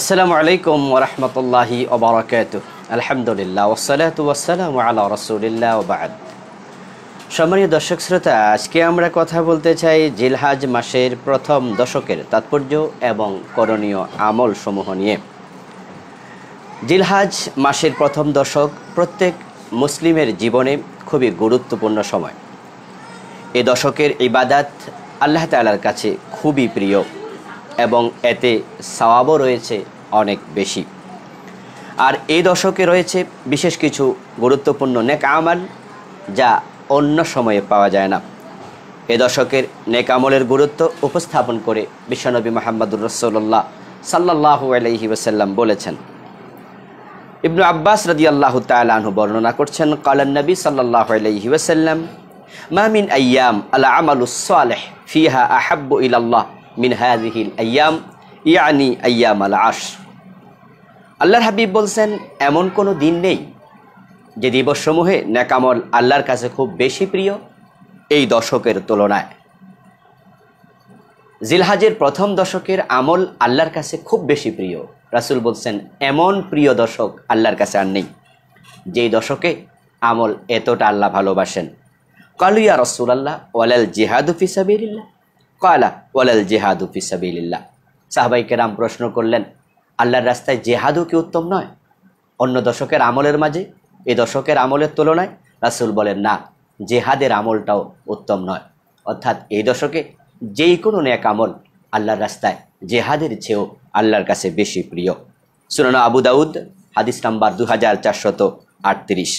আসসালামু আলাইকুম ওরহমতুল্লাহি ওবরাকাত আলহামদুলিল্লাহ ওসালাত ওয়াসালাম আলা রসুলিল্লাহ ওবাদ সম্মানীয় দর্শক শ্রোতা আজকে আমরা কথা বলতে চাই জিলহাজ মাসের প্রথম দশকের তাৎপর্য এবং করণীয় আমল সমূহ নিয়ে জিলহাজ মাসের প্রথম দশক প্রত্যেক মুসলিমের জীবনে খুবই গুরুত্বপূর্ণ সময় এ দশকের ইবাদাত আল্লাহ তালার কাছে খুবই প্রিয় এবং এতে সওয়াবও রয়েছে অনেক বেশি আর এই দশকে রয়েছে বিশেষ কিছু গুরুত্বপূর্ণ নেক আমাল যা অন্য সময়ে পাওয়া যায় না এ দশকের নেক আমলের গুরুত্ব উপস্থাপন করে বিশ্বনবী মোহাম্মদুর রসল্লাহ সাল্লাহু আলহি ওসাল্লাম বলেছেন ইবনু আব্বাস রদি আল্লাহ তালু বর্ণনা করছেন কালান নবী সাল্লাহ আলহি ওসাল্লাম মামিন আয়াম আলা আমালুসালেহ ফিহা আহাব্বু ইলাল্লাহ মিন হায়াজিহিল আয়াম ইয়ানি আয়াম আল আশ আল্লাহর হাবিব বলছেন এমন কোনো দিন নেই যে দিবসসমূহে নেকামল আল্লাহর কাছে খুব বেশি প্রিয় এই দশকের তুলনায় জিলহাজের প্রথম দশকের আমল আল্লাহর কাছে খুব বেশি প্রিয় রাসুল বলছেন এমন প্রিয় দশক আল্লাহর কাছে আর নেই যেই দশকে আমল এতটা আল্লাহ ভালোবাসেন কালুইয়া রসুল আল্লাহ ওয়ালাল জিহাদু ফিসাবিল্লা কয়লা ওয়ালাল জেহাদু ফিসাবিল্লা সাহবাইকে রাম প্রশ্ন করলেন আল্লাহর রাস্তায় জেহাদু কি উত্তম নয় অন্য দশকের আমলের মাঝে এ দশকের আমলের তুলনায় রাসুল বলেন না জেহাদের আমলটাও উত্তম নয় অর্থাৎ এই দশকে যেই কোনো ন্যাক আমল আল্লাহর রাস্তায় জেহাদের চেয়েও আল্লাহর কাছে বেশি প্রিয় সুনানা আবু দাউদ হাদিস নাম্বার দু হাজার চারশত আটত্রিশ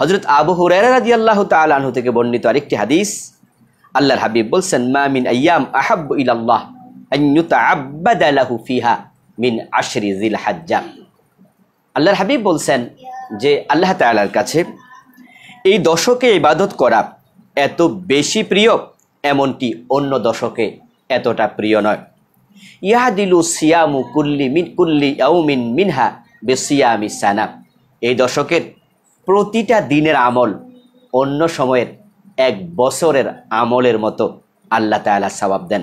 হজরত আবু হুরের রাজি আল্লাহ তালাহু থেকে বর্ণিত আরেকটি হাদিস আল্লাহর হাবিব বলছেন মামিন আয়াম আহাব্বু ইলাল্লাহ আইনুতা আব্বাদা ফিহা মিন আশরি জিল হাজ্জা আল্লাহর হাবিব বলছেন যে আল্লাহ তালার কাছে এই দশকে ইবাদত করা এত বেশি প্রিয় এমনটি অন্য দশকে এতটা প্রিয় নয় দিলু সিয়ামু কুল্লি মিন কুল্লি মিন মিনহা বেসিয়ামি সানা এই দশকের প্রতিটা দিনের আমল অন্য সময়ের এক বছরের আমলের মতো আল্লাহ তালা সবাব দেন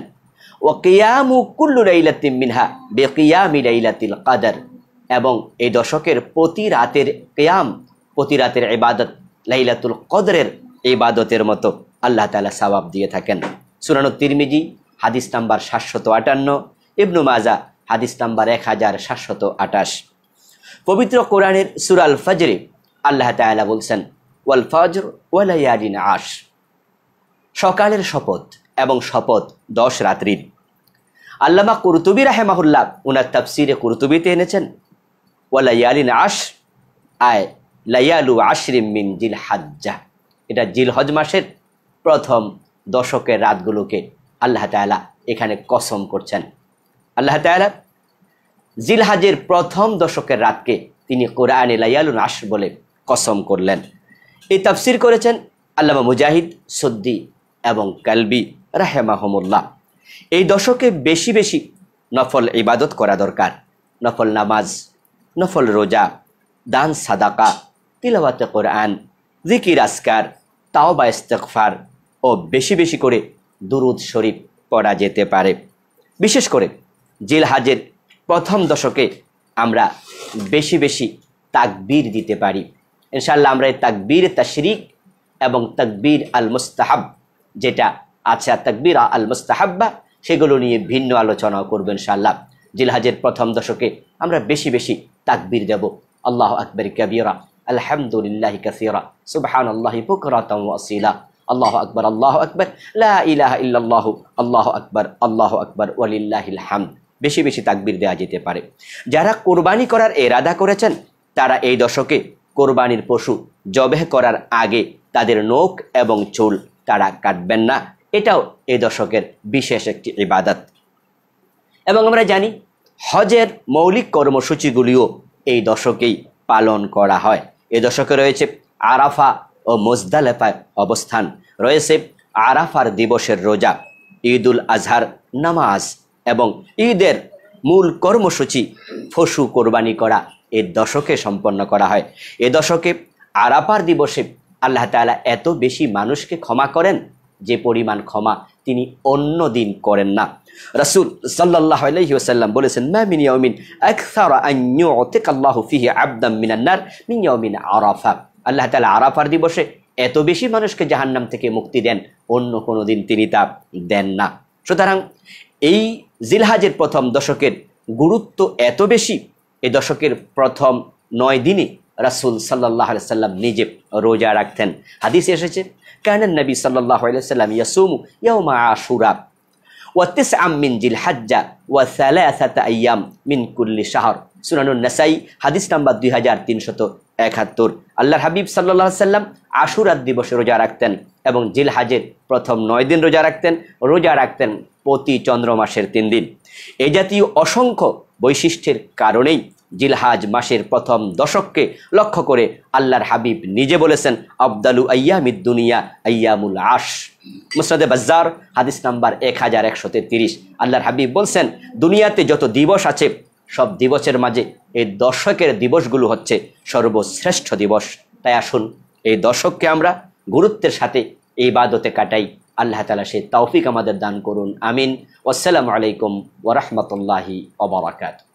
ও কিয়ামু কুল্লু লাইলাতিম মিনহা বেকিয়ামি লাইলাতিল কাদার এবং এই দশকের প্রতি রাতের কেয়াম প্রতি রাতের ইবাদত লাইলাতুল কদরের ইবাদতের মতো আল্লাহ তালা সবাব দিয়ে থাকেন সুরানো তিরমিজি হাদিস নাম্বার সাতশত আটান্ন ইবনু মাজা হাদিস নাম্বার এক হাজার সাতশত আটাশ পবিত্র কোরআনের সুরাল ফজরে আল্লাহ তালা বলছেন ওয়াল ফজর ওয়ালাইয়ারিন আশ সকালের শপথ এবং শপথ দশ রাত্রির আল্লামা কুরতুবি রাহেমাহুল্লাহ উনার তাফসিরে কুরতুবিতে এনেছেন ও লাইয়ালিন আশ আয় লাইয়ালু আশরিম মিন জিল হাজ্জা এটা জিল হজ মাসের প্রথম দশকের রাতগুলোকে আল্লাহ তালা এখানে কসম করছেন আল্লাহ তালা জিলহাজের প্রথম দশকের রাতকে তিনি কোরআনে লাইয়ালু আশ বলে কসম করলেন এই তাফসির করেছেন আল্লামা মুজাহিদ সদ্দি এবং কালবি রাহেমাহমুল্লাহ এই দশকে বেশি বেশি নফল ইবাদত করা দরকার নফল নামাজ নফল রোজা দান সাদাকা তিলাবাতে কোরআন জিকির আসকার তাও বা ইস্তেকফার ও বেশি বেশি করে দুরুদ শরীফ পড়া যেতে পারে বিশেষ করে জিল হাজের প্রথম দশকে আমরা বেশি বেশি তাকবীর দিতে পারি ইনশাল্লাহ আমরা এই তাকবীর তাশরিক এবং তাকবীর আল মুস্তাহাব যেটা আছে তকবিরা আল মুস্তাহাব্বা সেগুলো নিয়ে ভিন্ন আলোচনাও করবেন সাল্লাহ জিলহাজের প্রথম দশকে আমরা বেশি বেশি তাকবির দেব আল্লাহ আকবর কবিরা আলহামদুলিল্লাহ কাসিরা সুবহান আল্লাহ বুকরাতাম আল্লাহ আকবর আল্লাহ আকবর লাহ ইহ ইল্লাল্লাহু আল্লাহ আকবর আল্লাহ আকবর ওলিল্লাহাম বেশি বেশি তাকবির দেওয়া যেতে পারে যারা কোরবানি করার এরাদা করেছেন তারা এই দশকে কোরবানির পশু জবেহ করার আগে তাদের নোক এবং চুল তারা কাটবেন না এটাও এই দশকের বিশেষ একটি ইবাদত এবং আমরা জানি হজের মৌলিক কর্মসূচিগুলিও এই দশকেই পালন করা হয় এ দশকে রয়েছে আরাফা ও মোজদালেফায় অবস্থান রয়েছে আরাফার দিবসের রোজা ঈদুল আজহার নামাজ এবং ঈদের মূল কর্মসূচি ফসু কোরবানি করা এ দশকে সম্পন্ন করা হয় এ দশকে আরাফার দিবসে আল্লাহ তালা এত বেশি মানুষকে ক্ষমা করেন যে পরিমাণ ক্ষমা তিনি অন্য দিন করেন না রাসুল সাল্লাহ বলেছেন মিনিয়মিন আল্লাহ আবদাম মিনান্নার আরাফা আল্লাহ তালা আরাফার দিবসে এত বেশি মানুষকে জাহান্নাম থেকে মুক্তি দেন অন্য কোনো দিন তিনি তা দেন না সুতরাং এই জিলহাজের প্রথম দশকের গুরুত্ব এত বেশি এ দশকের প্রথম নয় দিনে রাসুল সাল্লাহ সাল্লাম নিজে রোজা রাখতেন হাদিস এসেছে কানান নবী সাল্লাহ সাল্লাম ইয়াসুমু ইয়মা আশুরা ওয়াতিস আমিন জিল হাজ্জা ওয়া সালাসাতা আইয়াম মিন কুল্লি শাহর সুনানুন নাসাই হাদিস নাম্বার দুই হাজার তিনশত একাত্তর আল্লাহর হাবিব সাল্লাহ সাল্লাম আশুরাত দিবসে রোজা রাখতেন এবং জিল হাজের প্রথম নয় দিন রোজা রাখতেন রোজা রাখতেন প্রতি চন্দ্র মাসের তিন দিন এ জাতীয় অসংখ্য বৈশিষ্ট্যের কারণেই জিলহাজ মাসের প্রথম দশককে লক্ষ্য করে আল্লাহর হাবিব নিজে বলেছেন আবদালু আয়ামিদ দুনিয়া আয়ামুল আশ মুসনাদে বাজার হাদিস নাম্বার এক হাজার একশো তেত্রিশ আল্লাহর হাবিব বলছেন দুনিয়াতে যত দিবস আছে সব দিবসের মাঝে এই দশকের দিবসগুলো হচ্ছে সর্বশ্রেষ্ঠ দিবস তাই আসুন এই দশককে আমরা গুরুত্বের সাথে এই বাদতে কাটাই আল্লাহ তালা সে তৌফিক আমাদের দান করুন আমিন আসসালামু আলাইকুম ওরহমতুল্লাহি অবরাকাত